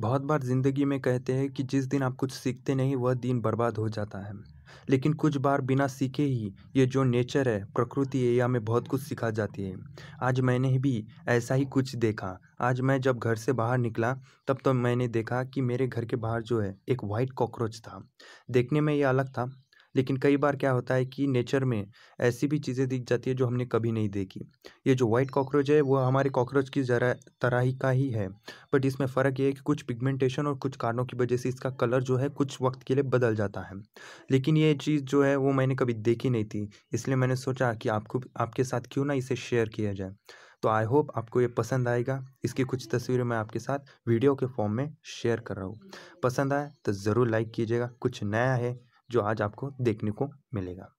बहुत बार ज़िंदगी में कहते हैं कि जिस दिन आप कुछ सीखते नहीं वह दिन बर्बाद हो जाता है लेकिन कुछ बार बिना सीखे ही ये जो नेचर है प्रकृति है या में बहुत कुछ सिखा जाती है आज मैंने भी ऐसा ही कुछ देखा आज मैं जब घर से बाहर निकला तब तो मैंने देखा कि मेरे घर के बाहर जो है एक वाइट कॉकरोच था देखने में ये अलग था लेकिन कई बार क्या होता है कि नेचर में ऐसी भी चीज़ें दिख जाती है जो हमने कभी नहीं देखी ये जो वाइट कॉकरोच है वो हमारे कॉकरोच की जरा तरह ही का ही है बट इसमें फ़र्क ये है कि कुछ पिगमेंटेशन और कुछ कारणों की वजह से इसका कलर जो है कुछ वक्त के लिए बदल जाता है लेकिन ये चीज़ जो है वो मैंने कभी देखी नहीं थी इसलिए मैंने सोचा कि आपको आपके साथ क्यों ना इसे शेयर किया जाए तो आई होप आपको ये पसंद आएगा इसकी कुछ तस्वीरें मैं आपके साथ वीडियो के फॉर्म में शेयर कर रहा हूँ पसंद आए तो ज़रूर लाइक कीजिएगा कुछ नया है जो आज आपको देखने को मिलेगा